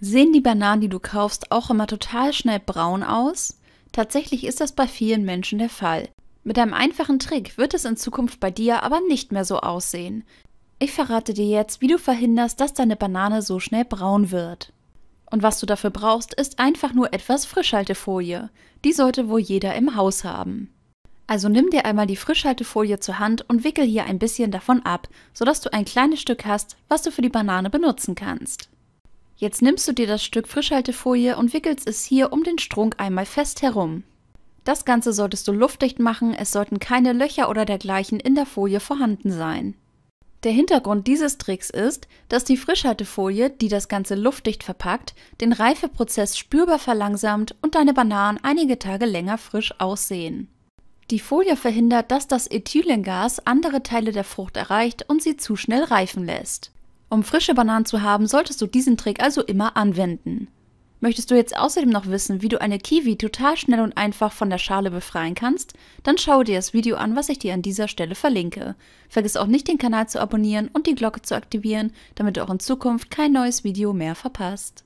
Sehen die Bananen, die du kaufst, auch immer total schnell braun aus? Tatsächlich ist das bei vielen Menschen der Fall. Mit einem einfachen Trick wird es in Zukunft bei dir aber nicht mehr so aussehen. Ich verrate dir jetzt, wie du verhinderst, dass deine Banane so schnell braun wird. Und was du dafür brauchst, ist einfach nur etwas Frischhaltefolie. Die sollte wohl jeder im Haus haben. Also nimm dir einmal die Frischhaltefolie zur Hand und wickel hier ein bisschen davon ab, sodass du ein kleines Stück hast, was du für die Banane benutzen kannst. Jetzt nimmst du dir das Stück Frischhaltefolie und wickelst es hier um den Strunk einmal fest herum. Das Ganze solltest du luftdicht machen, es sollten keine Löcher oder dergleichen in der Folie vorhanden sein. Der Hintergrund dieses Tricks ist, dass die Frischhaltefolie, die das Ganze luftdicht verpackt, den Reifeprozess spürbar verlangsamt und deine Bananen einige Tage länger frisch aussehen. Die Folie verhindert, dass das Ethylengas andere Teile der Frucht erreicht und sie zu schnell reifen lässt. Um frische Bananen zu haben, solltest du diesen Trick also immer anwenden. Möchtest du jetzt außerdem noch wissen, wie du eine Kiwi total schnell und einfach von der Schale befreien kannst? Dann schau dir das Video an, was ich dir an dieser Stelle verlinke. Vergiss auch nicht, den Kanal zu abonnieren und die Glocke zu aktivieren, damit du auch in Zukunft kein neues Video mehr verpasst.